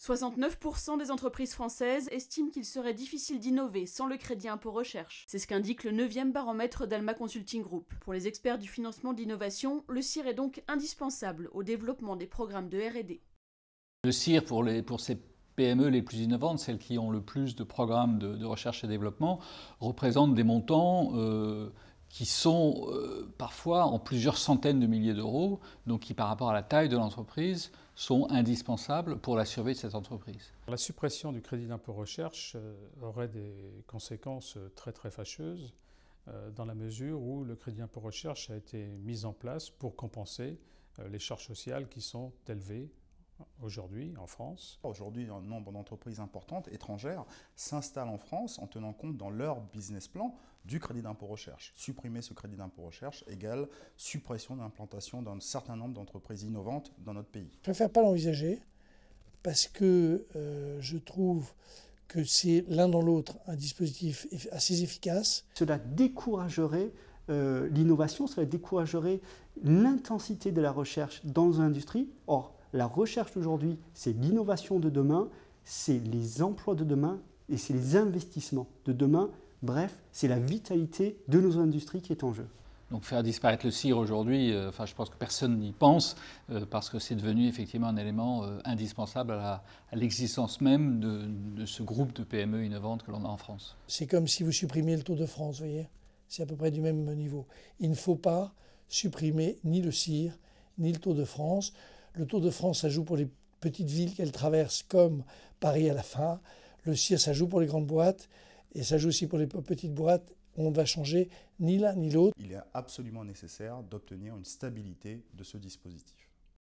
69% des entreprises françaises estiment qu'il serait difficile d'innover sans le crédit impôt recherche. C'est ce qu'indique le 9e baromètre d'Alma Consulting Group. Pour les experts du financement de l'innovation, le CIR est donc indispensable au développement des programmes de RD. Le CIR, pour, les, pour ces PME les plus innovantes, celles qui ont le plus de programmes de, recherche et développement, représente des montants. Euh, qui sont euh, parfois en plusieurs centaines de milliers d'euros, donc qui par rapport à la taille de l'entreprise sont indispensables pour la survie de cette entreprise. La suppression du crédit d'impôt recherche euh, aurait des conséquences euh, très très fâcheuses dans la mesure où le crédit d'impôt recherche a été mis en place pour compenser les charges sociales qui sont élevées aujourd'hui en France Aujourd'hui, un nombre d'entreprises importantes étrangères s'installent en France en tenant compte dans leur business plan du crédit d'impôt recherche. Supprimer ce crédit d'impôt recherche égale suppression d'implantation d'un certain nombre d'entreprises innovantes dans notre pays. Je préfère pas l'envisager parce que euh, je trouve que c'est l'un dans l'autre un dispositif assez efficace. Cela découragerait euh, l'innovation, cela découragerait l'intensité de la recherche dans l'industrie. Or, la recherche d'aujourd'hui, c'est l'innovation de demain, c'est les emplois de demain et c'est les investissements de demain. Bref, c'est la vitalité de nos industries qui est en jeu. Donc faire disparaître le CIR aujourd'hui, euh, enfin, je pense que personne n'y pense, euh, parce que c'est devenu effectivement un élément euh, indispensable à, l'existence même de, ce groupe de PME innovantes que l'on a en France. C'est comme si vous supprimiez le taux de France, vous voyez C'est à peu près du même niveau. Il ne faut pas supprimer ni le cire, ni le taux de France. Le Tour de France, ça joue pour les petites villes qu'elle traverse, comme Paris à la fin. Le CIR, ça joue pour les grandes boîtes. Et ça joue aussi pour les petites boîtes. On ne va changer ni l'un ni l'autre. Il est absolument nécessaire d'obtenir une stabilité de ce dispositif.